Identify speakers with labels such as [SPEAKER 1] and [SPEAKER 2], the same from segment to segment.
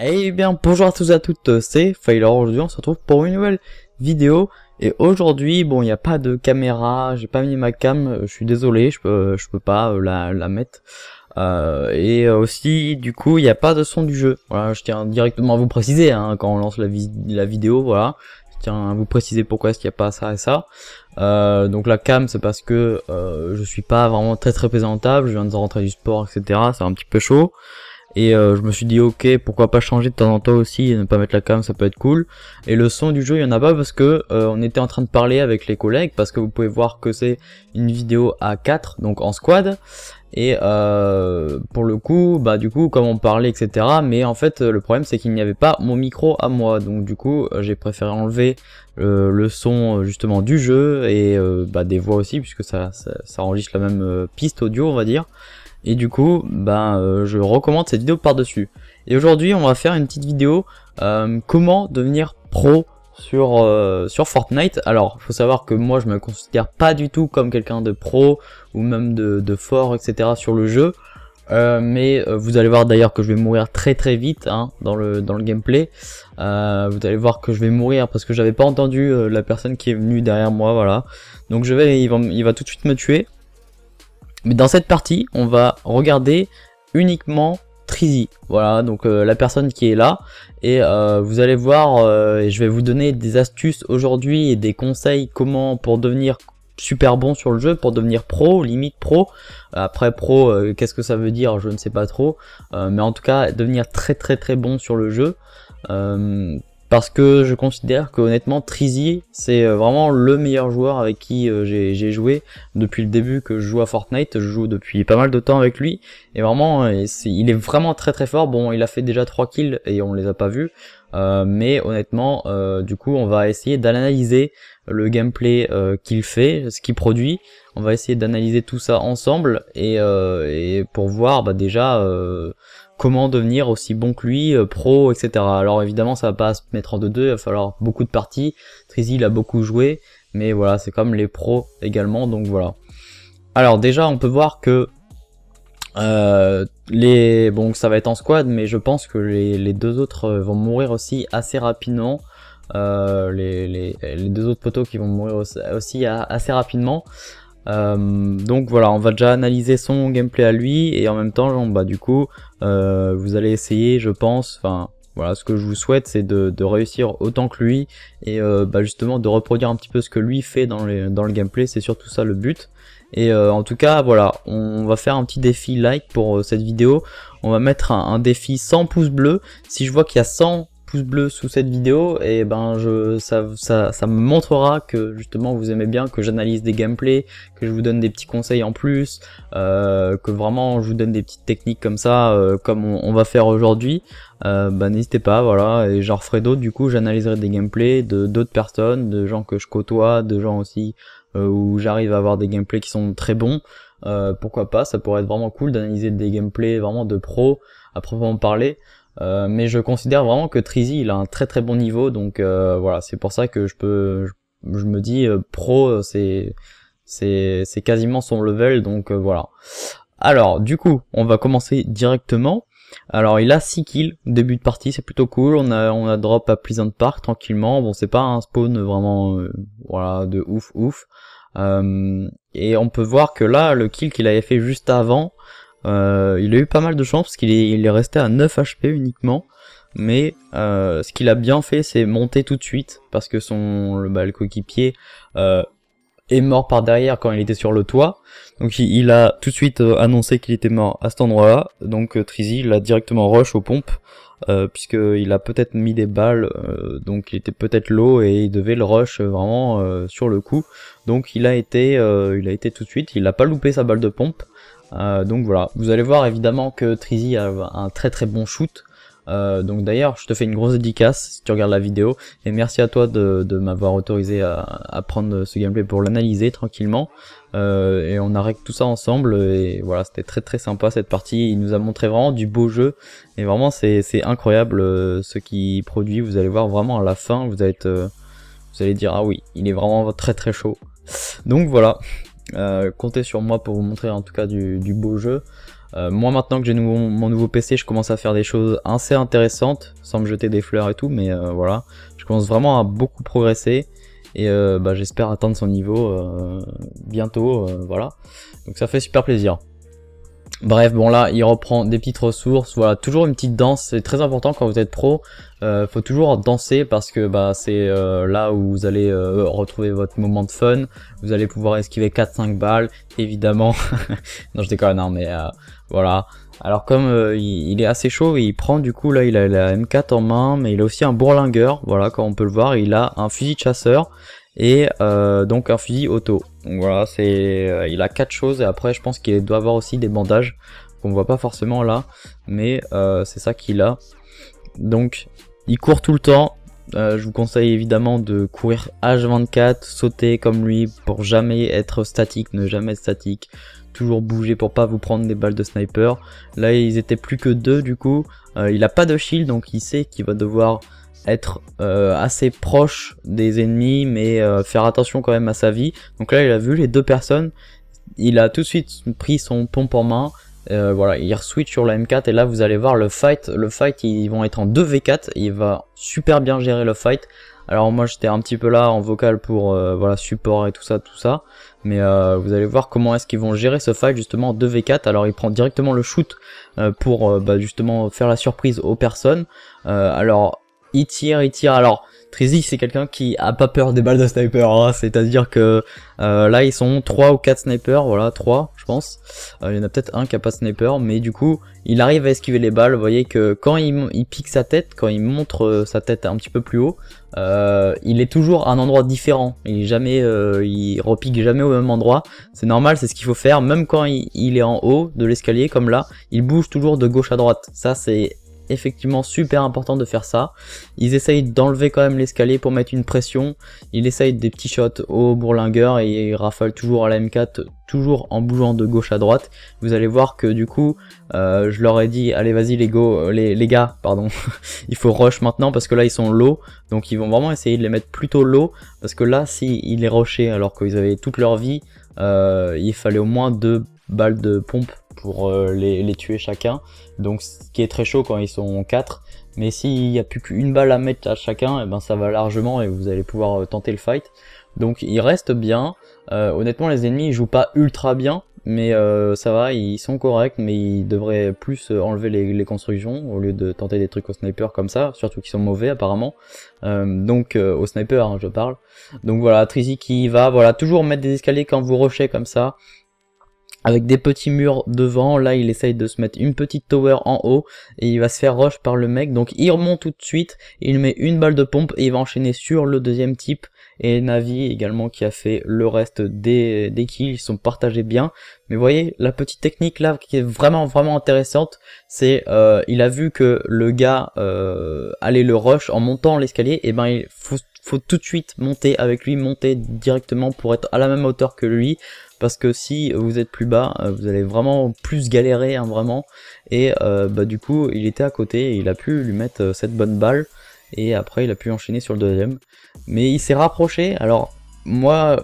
[SPEAKER 1] Eh bien bonjour à tous et à toutes, c'est Failor, aujourd'hui on se retrouve pour une nouvelle vidéo et aujourd'hui bon il n'y a pas de caméra, j'ai pas mis ma cam, je suis désolé, je peux, je peux pas euh, la, la mettre euh, et aussi du coup il n'y a pas de son du jeu, voilà je tiens directement à vous préciser hein, quand on lance la, la vidéo voilà, je tiens à vous préciser pourquoi est-ce qu'il n'y a pas ça et ça. Euh, donc la cam c'est parce que euh, je suis pas vraiment très très présentable, je viens de rentrer du sport etc, c'est un petit peu chaud. Et euh, je me suis dit ok pourquoi pas changer de temps en temps aussi et ne pas mettre la cam ça peut être cool. Et le son du jeu il y en a pas parce que euh, on était en train de parler avec les collègues parce que vous pouvez voir que c'est une vidéo à 4 donc en squad. Et euh, pour le coup, bah du coup, comme on parlait, etc. Mais en fait, le problème, c'est qu'il n'y avait pas mon micro à moi. Donc du coup, j'ai préféré enlever le son justement du jeu et bah, des voix aussi, puisque ça, ça enregistre la même piste audio, on va dire. Et du coup, ben, euh, je recommande cette vidéo par-dessus. Et aujourd'hui, on va faire une petite vidéo euh, comment devenir pro sur, euh, sur Fortnite. Alors, faut savoir que moi, je me considère pas du tout comme quelqu'un de pro ou même de, fort, etc. sur le jeu. mais vous allez voir d'ailleurs que je vais mourir très très vite hein, dans, le, dans le gameplay. vous allez voir que je vais mourir parce que j'avais pas entendu la personne qui est venue derrière moi, voilà. Donc je vais, il va tout de suite me tuer. Mais dans cette partie, on va regarder uniquement Trizy. Voilà, donc euh, la personne qui est là. Et euh, vous allez voir, euh, et je vais vous donner des astuces aujourd'hui et des conseils comment pour devenir super bon sur le jeu, pour devenir pro, limite pro. Après pro, qu'est-ce que ça veut dire Je ne sais pas trop. mais en tout cas, devenir très très très bon sur le jeu parce que je considère que honnêtement Trizy c'est euh, vraiment le meilleur joueur avec qui euh, j'ai joué depuis le début que je joue à Fortnite, je joue depuis pas mal de temps avec lui et vraiment euh, il est vraiment très très fort. Bon, il a fait déjà 3 kills et on les a pas vus. Euh, mais honnêtement, euh, du coup, on va essayer d'analyser le gameplay euh, qu'il fait, ce qu'il produit. On va essayer d'analyser tout ça ensemble et, pour voir bah, déjà comment devenir aussi bon que lui, pro, etc. Alors évidemment, ça va pas se mettre en deux 2 il va falloir beaucoup de parties. Trizy, il a beaucoup joué, mais voilà, c'est comme les pros également, donc voilà. Alors déjà, on peut voir que euh, les bon ça va être en squad mais je pense que les, deux autres euh, vont mourir aussi assez rapidement euh, les, deux autres poteaux qui vont mourir aussi, assez rapidement donc voilà on va déjà analyser son gameplay à lui et en même temps bah du coup vous allez essayer je pense enfin voilà ce que je vous souhaite c'est de, réussir autant que lui et bah, justement de reproduire un petit peu ce que lui fait dans, dans le gameplay c'est surtout ça le but et euh, en tout cas, voilà, on va faire un petit défi like pour euh, cette vidéo. On va mettre un, défi 100 pouces bleus. Si je vois qu'il y a 100 pouces bleus sous cette vidéo, et eh ben je, ça, ça, me montrera que justement vous aimez bien, que j'analyse des gameplays, que je vous donne des petits conseils en plus, euh, que vraiment je vous donne des petites techniques comme ça, comme on, va faire aujourd'hui. ben n'hésitez pas, voilà, et j'en referai d'autres, du coup j'analyserai des gameplays de d'autres personnes, de gens que je côtoie, de gens aussi euh, où j'arrive à avoir des gameplays qui sont très bons, euh, pourquoi pas, ça pourrait être vraiment cool d'analyser des gameplays vraiment de pro à proprement parler. Euh, mais je considère vraiment que Trizy il a un très très bon niveau donc voilà c'est pour ça que je peux je, me dis pro c'est c'est c'est quasiment son level donc voilà alors du coup on va commencer directement alors il a 6 kills, début de partie, c'est plutôt cool. On a, on a drop à Pleasant Park tranquillement. Bon, c'est pas un spawn vraiment euh, voilà de ouf ouf. Euh, et on peut voir que là, le kill qu'il avait fait juste avant, euh, il a eu pas mal de chance parce qu'il est, il est resté à 9 HP uniquement. Mais ce qu'il a bien fait, c'est monter tout de suite parce que son le, bah, est mort par derrière quand il était sur le toit. Donc il, a tout de suite euh, annoncé qu'il était mort à cet endroit-là. Donc euh, Trizy l'a directement rush aux pompes. Euh, puisqu'il a peut-être mis des balles, euh, donc il était peut-être low et il devait le rush vraiment sur le coup. Donc il a été, il a été tout de suite, il n'a pas loupé sa balle de pompe. donc voilà, vous allez voir évidemment que Trizy a un très très bon shoot, euh, donc d'ailleurs, je te fais une grosse dédicace si tu regardes la vidéo. Et merci à toi de, m'avoir autorisé à, prendre ce gameplay pour l'analyser tranquillement. Euh, et on arrête tout ça ensemble. Et voilà, c'était très très sympa cette partie. Il nous a montré vraiment du beau jeu. Et vraiment, c'est incroyable euh, ce qu'il produit. Vous allez voir vraiment à la fin, vous allez, vous allez dire, ah oui, il est vraiment très très chaud. Donc voilà, comptez sur moi pour vous montrer en tout cas du beau jeu. Euh, moi maintenant que j'ai mon nouveau PC, je commence à faire des choses assez intéressantes, sans me jeter des fleurs et tout, mais euh, voilà, je commence vraiment à beaucoup progresser et euh, bah, j'espère atteindre son niveau bientôt, voilà. Donc ça fait super plaisir. Bref, bon là, il reprend des petites ressources, voilà, toujours une petite danse, c'est très important quand vous êtes pro, faut toujours danser parce que bah, c'est là où vous allez retrouver votre moment de fun, vous allez pouvoir esquiver 4-5 balles, évidemment, non je déconne, non hein, mais voilà. Alors comme euh, il, est assez chaud, il prend du coup là il a la M4 en main, mais il a aussi un bourlingueur, voilà comme on peut le voir, il a un fusil de chasseur et euh, donc un fusil auto. Donc voilà, c'est euh, il a quatre choses et après je pense qu'il doit avoir aussi des bandages qu'on voit pas forcément là, mais c'est ça qu'il a. Donc il court tout le temps, euh, je vous conseille évidemment de courir H24, sauter comme lui pour jamais être statique, ne jamais être statique, toujours bouger pour pas vous prendre des balles de sniper. Là ils étaient plus que deux du coup, euh, il a pas de shield donc il sait qu'il va devoir être euh, assez proche des ennemis mais faire attention quand même à sa vie. Donc là il a vu les deux personnes, il a tout de suite pris son pompe en main, euh, voilà, il re-switch sur la M4 et là vous allez voir le fight. Le fight, ils vont être en 2v4. Il va super bien gérer le fight. Alors moi j'étais un petit peu là en vocal pour euh, voilà support et tout ça, tout ça. Mais euh, vous allez voir comment est-ce qu'ils vont gérer ce fight justement en 2v4. Alors il prend directement le shoot pour bah, justement faire la surprise aux personnes. alors il tire, il tire. Alors Trizy, c'est quelqu'un qui a pas peur des balles de sniper. Hein. C'est-à-dire que euh, là, ils sont 3 ou 4 snipers. Voilà, 3, je pense. Euh, il y en a peut-être un qui a pas de sniper. Mais du coup, il arrive à esquiver les balles. Vous voyez que quand il, pique sa tête, quand il montre euh, sa tête un petit peu plus haut, il est toujours à un endroit différent. Il jamais, il repique jamais au même endroit. C'est normal, c'est ce qu'il faut faire. Même quand il est en haut de l'escalier, comme là, il bouge toujours de gauche à droite. Ça, c'est effectivement super important de faire ça. Ils essayent d'enlever quand même l'escalier pour mettre une pression. ils essayent des petits shots au bourlingueur et ils rafale toujours à la M4, toujours en bougeant de gauche à droite. Vous allez voir que du coup, euh, je leur ai dit, allez vas-y les, euh, les, gars, pardon, il faut rush maintenant parce que là ils sont low. Donc ils vont vraiment essayer de les mettre plutôt low parce que là si il est alors qu'ils avaient toute leur vie, euh, il fallait au moins deux balles de pompe pour euh, les, tuer chacun. Donc ce qui est très chaud quand ils sont 4. Mais s'il n'y a plus qu'une balle à mettre à chacun, et eh ben ça va largement et vous allez pouvoir euh, tenter le fight. Donc ils restent bien. Euh, honnêtement les ennemis ils jouent pas ultra bien. Mais ça va, ils sont corrects, mais ils devraient plus enlever les, constructions au lieu de tenter des trucs au sniper comme ça, surtout qu'ils sont mauvais apparemment. donc au sniper hein, je parle. Donc voilà, Trizy qui va, voilà, toujours mettre des escaliers quand vous rochez comme ça avec des petits murs devant. Là, il essaye de se mettre une petite tower en haut et il va se faire rush par le mec. Donc, il remonte tout de suite. Il met une balle de pompe et il va enchaîner sur le deuxième type. Et Navi également qui a fait le reste des, kills. Ils sont partagés bien. Mais vous voyez, la petite technique là qui est vraiment vraiment intéressante, c'est euh, il a vu que le gars euh, allait le rush en montant l'escalier. Et eh ben, il faut tout de suite monter avec lui, monter directement pour être à la même hauteur que lui parce que si vous êtes plus bas, euh, vous allez vraiment plus galérer, hein, vraiment. Et euh, bah, du coup, il était à côté, et il a pu lui mettre euh, cette bonne balle, et après il a pu enchaîner sur le deuxième. Mais il s'est rapproché, alors moi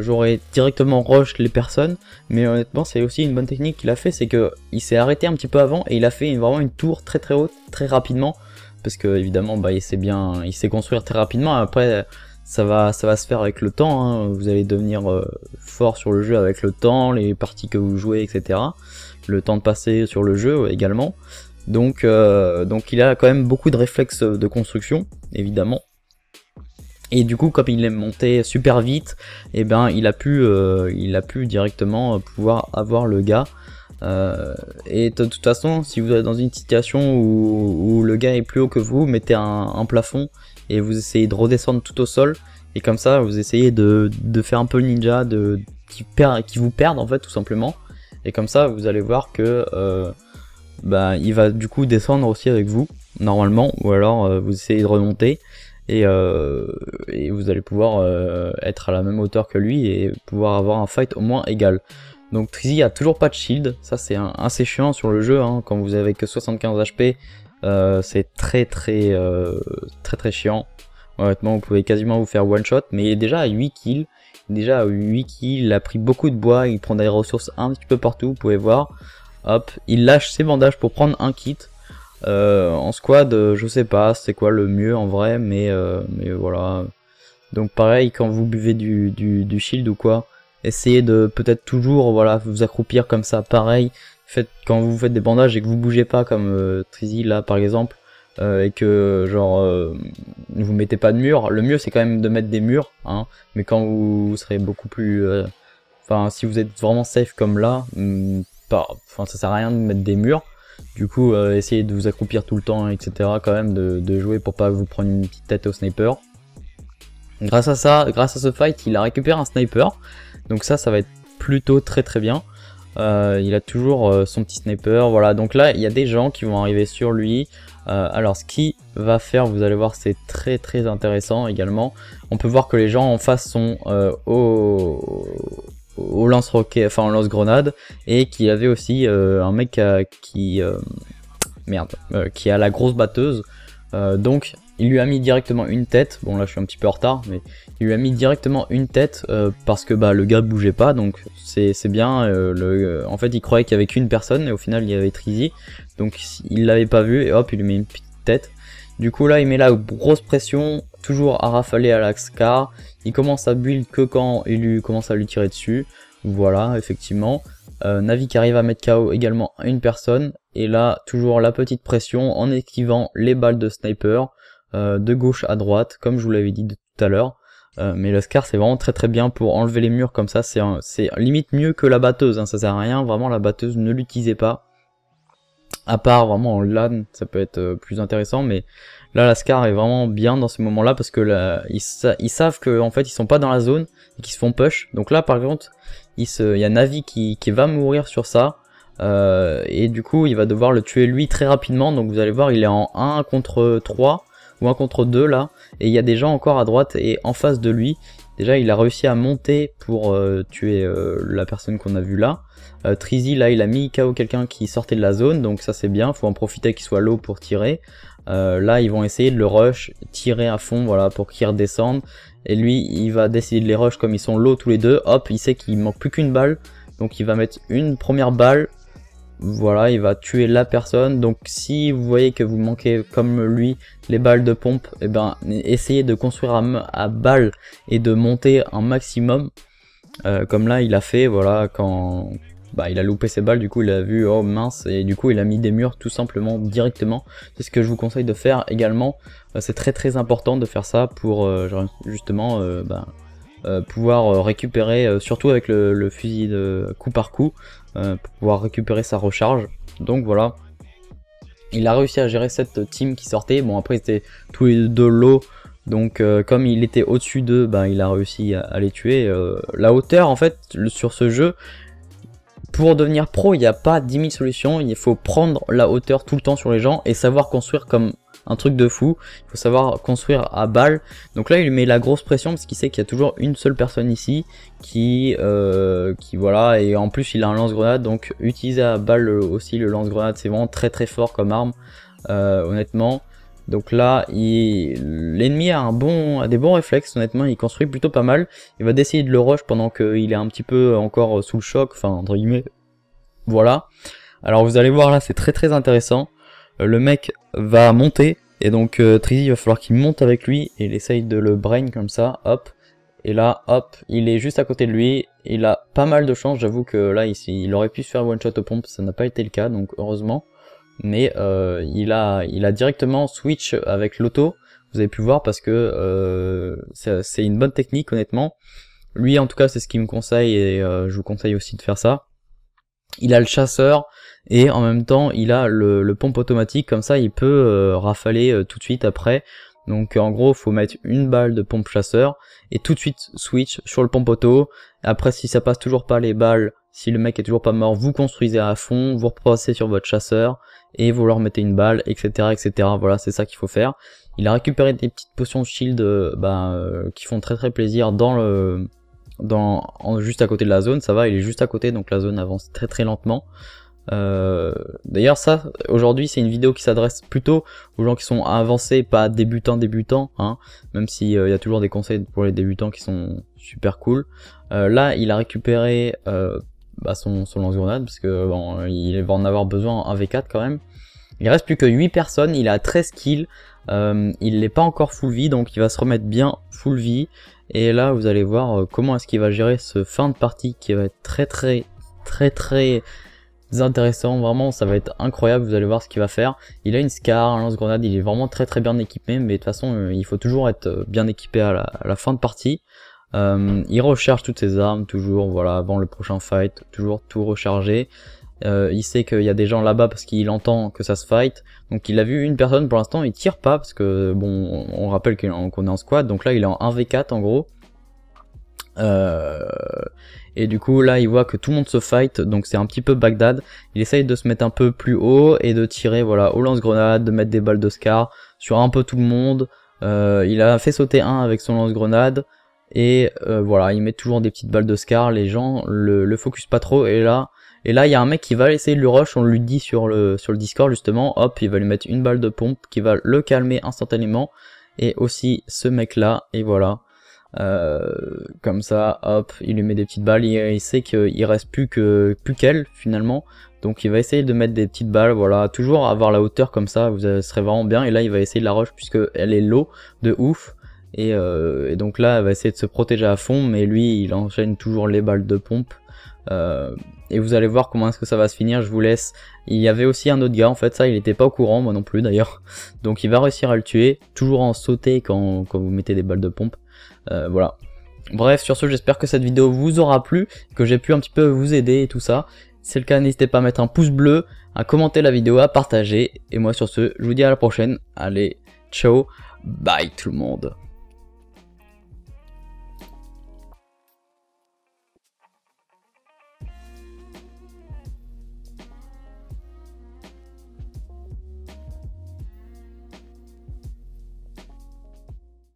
[SPEAKER 1] j'aurais directement rush les personnes, mais honnêtement c'est aussi une bonne technique qu'il a fait, c'est que il s'est arrêté un petit peu avant, et il a fait vraiment une tour très très haute, très rapidement, parce que évidemment bah, il sait bien il sait construire très rapidement après ça va, ça va se faire avec le temps. Hein. Vous allez devenir euh, fort sur le jeu avec le temps, les parties que vous jouez, etc. Le temps de passer sur le jeu également. Donc, euh, donc il a quand même beaucoup de réflexes de construction, évidemment. Et du coup, comme il est monté super vite, et eh ben, il a pu, euh, il a pu directement pouvoir avoir le gars. et de toute façon, si vous êtes dans une situation où, le gars est plus haut que vous, mettez un, un plafond et vous essayez de redescendre tout au sol. Et comme ça, vous essayez de, faire un peu le ninja, de, qui, qui vous perd en fait tout simplement. Et comme ça, vous allez voir que euh, bah, il va du coup descendre aussi avec vous, normalement, ou alors euh, vous essayez de remonter. Et, euh, vous allez pouvoir être à la même hauteur que lui et pouvoir avoir un fight au moins égal. Donc Trizy a toujours pas de shield, ça c'est assez chiant sur le jeu, hein. quand vous avez que 75 HP euh, c'est très très euh, très très chiant. Honnêtement, vous pouvez quasiment vous faire one shot, mais déjà à 8 kills, déjà à 8 kills, il a pris beaucoup de bois, il prend des ressources un petit peu partout, vous pouvez voir. Hop, il lâche ses bandages pour prendre un kit. Euh, en squad, je sais pas c'est quoi le mieux en vrai, mais, mais voilà. Donc pareil, quand vous buvez du, du, shield ou quoi, essayez de peut-être toujours voilà vous accroupir comme ça, pareil faites, quand vous faites des bandages et que vous bougez pas comme euh, Trizy là par exemple, euh, et que genre euh, vous mettez pas de murs le mieux c'est quand même de mettre des murs, hein, mais quand vous, serez beaucoup plus... Enfin si vous êtes vraiment safe comme là, hmm, enfin ça sert à rien de mettre des murs. Du coup, essayez de vous accroupir tout le temps, etc. quand même, de, de jouer pour pas vous prendre une petite tête au sniper. Grâce à ça, grâce à ce fight, il a récupéré un sniper. Donc ça, ça va être plutôt très très bien. Euh, il a toujours euh, son petit sniper. Voilà, donc là, il y a des gens qui vont arriver sur lui. Euh, alors, ce qu'il va faire, vous allez voir, c'est très très intéressant également. On peut voir que les gens en face sont au, lance-roquet, enfin lance-grenade, et qu'il y avait aussi un mec qui... merde, qui a la grosse batteuse. donc, il lui a mis directement une tête. Bon, là, je suis un petit peu en retard, mais il lui a mis directement une tête euh, parce que bah, le gars bougeait pas, donc c'est bien. Euh, le, euh, en fait, il croyait qu'il y avait qu'une personne et au final, il y avait Trizy. Donc il l'avait pas vu et hop, il lui met une petite tête. Du coup, là, il met la grosse pression, toujours à rafaler à l'axe car Il commence à build que quand il lui commence à lui tirer dessus. Voilà, effectivement. Navi qui arrive à mettre KO également une personne. Et là, toujours la petite pression en équivant les balles de sniper de gauche à droite, comme je vous l'avais dit tout à l'heure. Euh, mais le Scar c'est vraiment très très bien pour enlever les murs comme ça, c'est limite mieux que la batteuse, hein, ça sert à rien, vraiment la batteuse ne l'utilisez pas. À part vraiment en LAN, ça peut être euh, plus intéressant, mais là la Scar est vraiment bien dans ce moment là parce que là, ils, savent qu'en en fait ils sont pas dans la zone et qu'ils se font push. Donc là par contre, il, se... y a Navi qui, va mourir sur ça. Euh, et du coup il va devoir le tuer lui très rapidement donc vous allez voir il est en 1 contre 3 ou un contre deux là, et il y a des gens encore à droite et en face de lui. Déjà, il a réussi à monter pour euh, tuer euh, la personne qu'on a vue là. Euh, Trizy, là, il a mis KO quelqu'un qui sortait de la zone, donc ça c'est bien, faut en profiter qu'il soit low pour tirer. là, ils vont essayer de le rush, tirer à fond, voilà, pour qu'il redescende. Et lui, il va décider de les rush comme ils sont low tous les deux. Hop, il sait qu'il manque plus qu'une balle, donc il va mettre une première balle, voilà, il va tuer la personne. Donc si vous voyez que vous manquez comme lui les balles de pompe, et eh ben essayez de construire à, balles et de monter un maximum. Euh, comme là il a fait, voilà, quand bah, il a loupé ses balles, du coup il a vu, oh mince, et du coup il a mis des murs tout simplement directement. C'est ce que je vous conseille de faire également. Euh, c'est très très important de faire ça pour euh, justement bah, euh, pouvoir euh, récupérer, euh, surtout avec le, fusil de coup par coup, pour pouvoir récupérer sa recharge. Donc voilà, il a réussi à gérer cette team qui sortait. Bon, après, c'était tous les deux low. Donc, comme il était au-dessus d'eux, ben, il a réussi à, les tuer. la hauteur, en fait, sur ce jeu, pour devenir pro, il n'y a pas 10 000 solutions. Il faut prendre la hauteur tout le temps sur les gens et savoir construire comme un truc de fou. Il faut savoir construire à balle. Donc là, il met la grosse pression parce qu'il sait qu'il y a toujours une seule personne ici qui, euh, qui voilà. Et en plus, il a un lance-grenade. Donc utiliser à balle aussi le lance-grenade, c'est vraiment très très fort comme arme, euh, honnêtement. Donc là, l'ennemi a, un bon, a des bons réflexes, honnêtement, il construit plutôt pas mal. Il va d'essayer de le rush pendant qu'il est un petit peu encore sous le choc, enfin, entre guillemets. Voilà. Alors vous allez voir là, c'est très très intéressant. Euh, le mec va monter, et donc euh, Trizy va falloir qu'il monte avec lui, et il essaye de le brain comme ça, hop. Et là, hop, il est juste à côté de lui, il a pas mal de chance, j'avoue que là, il, il aurait pu se faire one-shot au pompe ça n'a pas été le cas, donc heureusement. Mais euh, il, a, il a directement switch avec l'auto, vous avez pu voir, parce que euh, c'est une bonne technique, honnêtement. Lui, en tout cas, c'est ce qu'il me conseille, et je vous conseille aussi de faire ça il a le chasseur et en même temps il a le, pompe automatique comme ça il peut euh, rafaler euh, tout de suite après donc en gros faut mettre une balle de pompe chasseur et tout de suite switch sur le pompe auto après si ça passe toujours pas les balles si le mec est toujours pas mort vous construisez à fond vous repassez sur votre chasseur et vous leur mettez une balle etc etc voilà c'est ça qu'il faut faire il a récupéré des petites potions shield bah, qui font très très plaisir dans le juste à côté de la zone, ça va, il est juste à côté, donc la zone avance très très lentement. Euh, d'ailleurs ça, aujourd'hui c'est une vidéo qui s'adresse plutôt aux gens qui sont avancés, pas débutants débutants, hein, même s'il euh, il y a toujours des conseils pour les débutants qui sont super cool. Euh, là il a récupéré bah, son, son lance-grenade, parce que bon, il va en avoir besoin un v 4 quand même. Il reste plus que 8 personnes, il a 13 kills, il n'est pas encore full vie, donc il va se remettre bien full vie. Et là, vous allez voir euh, comment est-ce qu'il va gérer ce fin de partie qui va être très très très très intéressant. Vraiment, ça va être incroyable. Vous allez voir ce qu'il va faire. Il a une Scar, un lance-grenade. Il est vraiment très très bien équipé. Mais de toute façon, euh, il faut toujours être euh, bien équipé à la, fin de partie. il recharge toutes ses armes, toujours, voilà, avant le prochain fight, toujours tout recharger. Euh, il sait qu'il y a des gens là-bas parce qu'il entend que ça se fight. Donc il a vu une personne pour l'instant, il tire pas parce que bon, on rappelle qu'on est en squad. Donc là, il est en 1v4 en gros. Euh, et du coup, là, il voit que tout le monde se fight, donc c'est un petit peu Bagdad. Il essaye de se mettre un peu plus haut et de tirer, voilà, au lance-grenade, de mettre des balles de scar sur un peu tout le monde. Euh, il a fait sauter un avec son lance-grenade. Et voilà, il met toujours des petites balles de scar, les gens le, le focus pas trop, et là, et là, il y a un mec qui va essayer de lui rush, on lui dit sur le, sur le Discord justement, hop, il va lui mettre une balle de pompe qui va le calmer instantanément. Et aussi ce mec-là, et voilà. Euh, comme ça, hop, il lui met des petites balles, il, sait qu'il reste plus que plus qu'elle finalement. Donc il va essayer de mettre des petites balles, voilà, toujours avoir la hauteur comme ça, vous serez vraiment bien. Et là, il va essayer de la rush puisque elle est low de ouf. Et, euh, et, donc là, elle va essayer de se protéger à fond, mais lui, il enchaîne toujours les balles de pompe. Euh, et vous allez voir comment est-ce que ça va se finir, je vous laisse. Il y avait aussi un autre gars en fait, ça il était pas au courant, moi non plus d'ailleurs. Donc il va réussir à le tuer, toujours en sauter quand, quand vous mettez des balles de pompe. Euh, voilà. Bref, sur ce, j'espère que cette vidéo vous aura plu, que j'ai pu un petit peu vous aider et tout ça. Si c'est le cas, n'hésitez pas à mettre un pouce bleu, à commenter la vidéo, à partager. Et moi sur ce, je vous dis à la prochaine. Allez, ciao, bye tout le monde.